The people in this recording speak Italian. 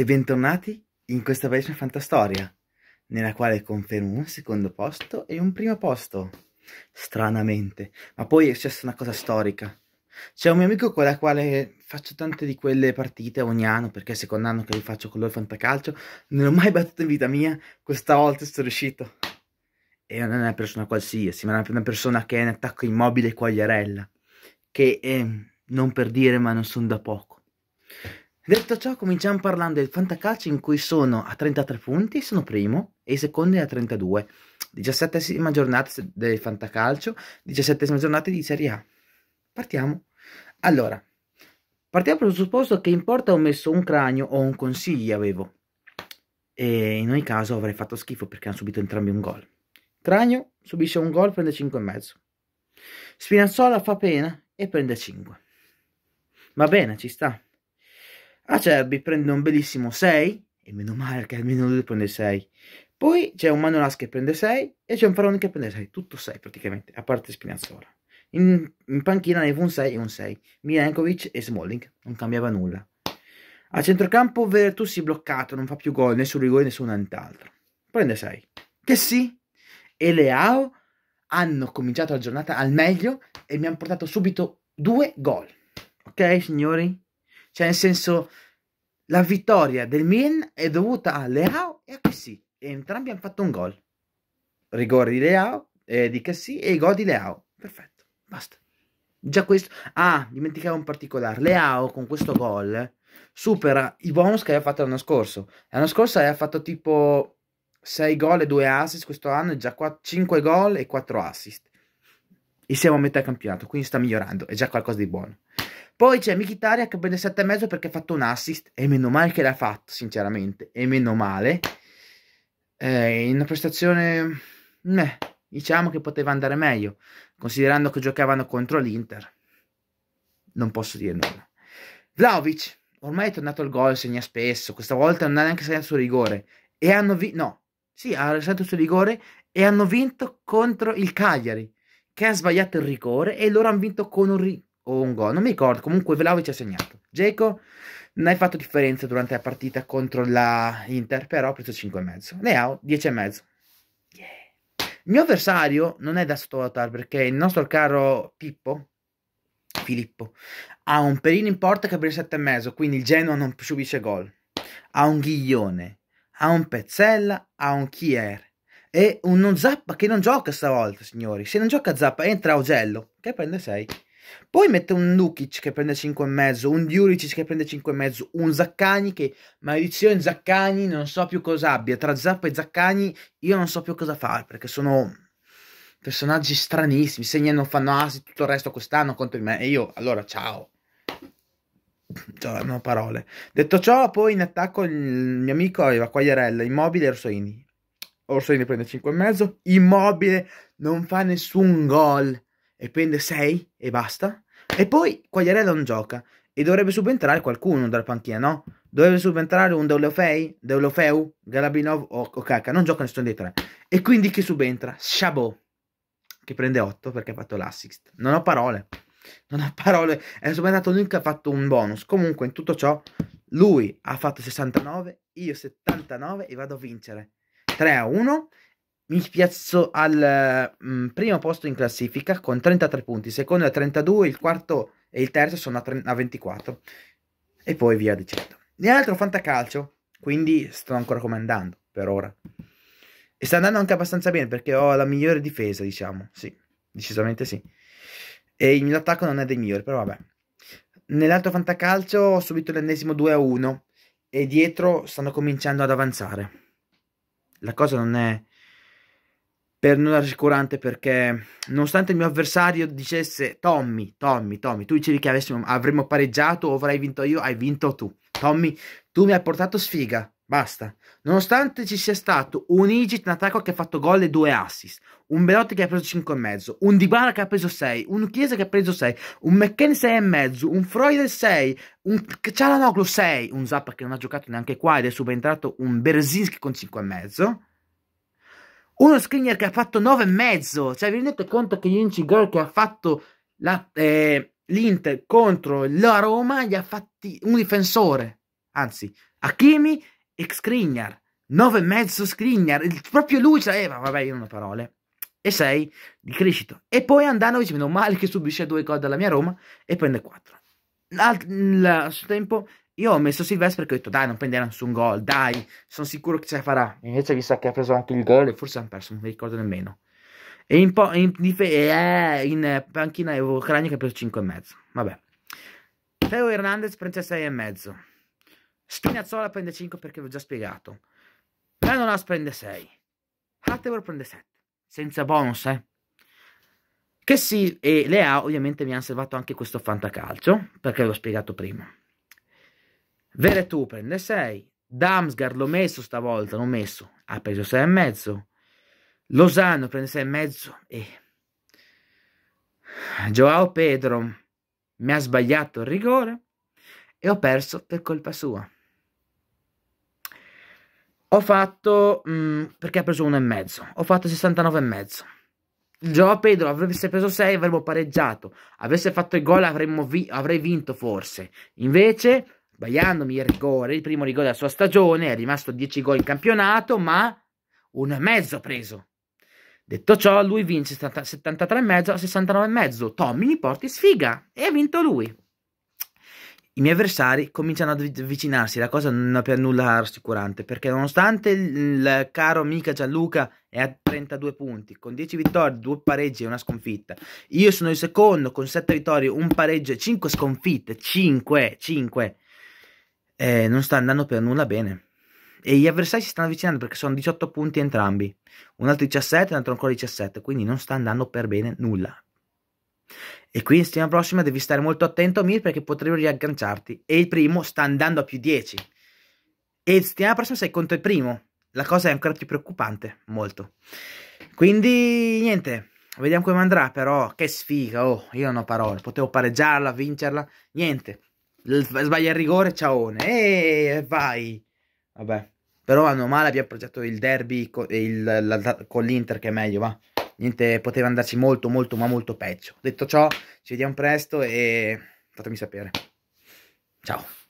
e bentornati in questa bellissima fantastoria, nella quale confermo un secondo posto e un primo posto, stranamente, ma poi è successa una cosa storica. C'è un mio amico con la quale faccio tante di quelle partite ogni anno, perché è il secondo anno che li faccio con lui fantacalcio, non l'ho mai battuto in vita mia, questa volta sono riuscito. E non è una persona qualsiasi, ma è una persona che è in attacco immobile e quagliarella, che è, ehm, non per dire, ma non sono da poco. Detto ciò, cominciamo parlando del fantacalcio in cui sono a 33 punti, sono primo e i secondi a 32. 17 giornata del fantacalcio, 17 giornata di Serie A. Partiamo. Allora, partiamo dal supposto che in porta ho messo un cranio o un consigli avevo. E in ogni caso avrei fatto schifo perché hanno subito entrambi un gol. Cranio subisce un gol, prende 5,5. Spinazzola fa pena e prende 5. Va bene, ci sta. Acerbi ah, prende un bellissimo 6, e meno male che almeno lui prende 6. Poi c'è un Manolas che prende 6 e c'è un Faroni che prende 6, tutto 6 praticamente, a parte Spinazzola. In, in panchina ne fu un 6 e un 6. Milenkovic e Smalling, non cambiava nulla. A centrocampo Vertu si è bloccato, non fa più gol, né sul rigore nessun su nient'altro. Prende 6. Che sì! E Leao hanno cominciato la giornata al meglio e mi hanno portato subito due gol. Ok, signori? Cioè, nel senso, la vittoria del Milan è dovuta a Leao e a Cassi, e entrambi hanno fatto un gol. Rigore di Leao, eh, di Cassi e gol di Leao. Perfetto, basta. Già questo. Ah, dimenticavo un particolare. Leao con questo gol supera i bonus che aveva fatto l'anno scorso. L'anno scorso aveva fatto tipo 6 gol e 2 assist, questo anno è già 4, 5 gol e 4 assist. E siamo a metà campionato, quindi sta migliorando, è già qualcosa di buono. Poi c'è Michitaria che prende 7,5 perché ha fatto un assist e meno male che l'ha fatto, sinceramente, e meno male. Eh, una prestazione, meh, diciamo che poteva andare meglio, considerando che giocavano contro l'Inter. Non posso dire nulla. Vlaovic, ormai è tornato al gol, segna spesso, questa volta non ha neanche segnato suo rigore. E hanno vinto, no, sì, ha segnato suo rigore e hanno vinto contro il Cagliari, che ha sbagliato il rigore e loro hanno vinto con un rigore o un gol, non mi ricordo, comunque Vlaovic ha segnato. Dzeko non ha fatto differenza durante la partita contro la Inter, però ha preso 5,5. Leao 10,5. Yeah. Il mio avversario non è da sottovalutare perché il nostro caro Pippo, Filippo, ha un perino in porta che ha preso 7,5, quindi il Genoa non subisce gol. Ha un Ghiglione, ha un Pezzella, ha un Chier, e un Zappa che non gioca stavolta, signori. Se non gioca Zappa entra Augello che prende 6. Poi mette un Nukic che prende 5 e mezzo, un Djuricic che prende 5 e mezzo, un Zaccani che, maledizione Zaccani, non so più cosa abbia. Tra Zappa e Zaccani io non so più cosa fare perché sono personaggi stranissimi. Segnano, fanno assi, tutto il resto quest'anno contro di me. E io, allora, ciao. Cioè, non ho parole. Detto ciò, poi in attacco il mio amico aveva Quagliarella, Immobile e Orsoini. Orsoini prende mezzo, Immobile non fa nessun gol e prende 6 e basta. E poi Quagliarella non gioca e dovrebbe subentrare qualcuno dalla panchina, no? Dovrebbe subentrare un Deulofei, Deulofeu, Galabinov o, o Kaka. Non gioca nessuno dei tre. E quindi chi subentra? Chabot, che prende 8 perché ha fatto l'assist. Non ho parole. Non ho parole. È subentrato lui che ha fatto un bonus. Comunque, in tutto ciò, lui ha fatto 69, io 79 e vado a vincere. 3 a 1 mi piazzo al mh, mm, primo posto in classifica con 33 punti, il secondo a 32, il quarto e il terzo sono a, tre, a 24 e poi via dicendo. Nell'altro fantacalcio, quindi sto ancora comandando per ora. E sta andando anche abbastanza bene perché ho la migliore difesa, diciamo, sì, decisamente sì. E il mio attacco non è dei migliori, però vabbè. Nell'altro fantacalcio ho subito l'ennesimo 2-1 a e dietro stanno cominciando ad avanzare. La cosa non è per non rassicurante perché nonostante il mio avversario dicesse Tommy, Tommy, Tommy, tu dicevi che avessimo, avremmo pareggiato o avrei vinto io, hai vinto tu. Tommy, tu mi hai portato sfiga, basta. Nonostante ci sia stato un Igit in attacco che ha fatto gol e due assist, un Belotti che ha preso e mezzo, un Dybala che ha preso 6, un Chiesa che ha preso 6, un McKenny mezzo, un Freud 6, un Cialanoglu 6, un Zappa che non ha giocato neanche qua ed è subentrato un Berzinski con e mezzo. Uno screener che ha fatto 9,5. Cioè, vi rendete conto che Inci Girl che ha fatto eh, l'Inter eh, contro la Roma gli ha fatti un difensore. Anzi, Hakimi e Skriniar. 9,5 Skriniar. Proprio lui, cioè, eh, vabbè, io non ho parole. E 6 di crescita. E poi Andanovic, meno male che subisce due gol dalla mia Roma e prende 4. Al, al suo tempo io ho messo Silvestre perché ho detto dai non prenderà nessun gol, dai, sono sicuro che ce la farà. Invece vi sa che ha preso anche il gol e forse hanno perso, non mi ricordo nemmeno. E in, po- in, eh, in panchina avevo Cragno che ha preso 5,5. Vabbè. Teo Hernandez prende 6,5. Spinazzola prende 5 perché vi ho già spiegato. Manolas prende 6. Hattevor prende 7. Senza bonus, eh. Che sì, e Lea ovviamente mi hanno salvato anche questo fantacalcio, perché l'ho spiegato prima. Vere tu prende 6. Damsgaard l'ho messo stavolta, l'ho messo. Ha preso 6,5. Lozano prende 6,5. E... Joao Pedro mi ha sbagliato il rigore e ho perso per colpa sua. Ho fatto mh, mm, perché ha preso 1,5. Ho fatto 69,5. Joao Pedro avesse preso 6 avremmo pareggiato. Avesse fatto il gol avrei vinto forse. Invece sbagliandomi il rigore, il primo rigore della sua stagione, è rimasto 10 gol in campionato, ma un mezzo preso. Detto ciò, lui vince 73,5 a 69,5. Tommy mi porti sfiga e ha vinto lui. I miei avversari cominciano ad avvicinarsi, la cosa non è per nulla rassicurante, perché nonostante il caro amica Gianluca è a 32 punti, con 10 vittorie, 2 pareggi e una sconfitta, io sono il secondo con 7 vittorie, 1 pareggio e 5 sconfitte, 5, 5 eh, non sta andando per nulla bene. E gli avversari si stanno avvicinando perché sono 18 punti entrambi, un altro 17 un altro ancora 17, quindi non sta andando per bene nulla. E qui in settimana prossima devi stare molto attento a Mir perché potrebbero riagganciarti. E il primo sta andando a più 10. E la settimana prossima sei contro il primo. La cosa è ancora più preoccupante, molto. Quindi niente, vediamo come andrà, però che sfiga, oh, io non ho parole. Potevo pareggiarla, vincerla, niente. Sbaglia il rigore, ciao. E vai. Vabbè. Però mano male abbiamo progettato il derby co il, la, con l'Inter che è meglio, va. Niente, poteva andarci molto, molto, ma molto peggio. Detto ciò, ci vediamo presto e fatemi sapere. Ciao.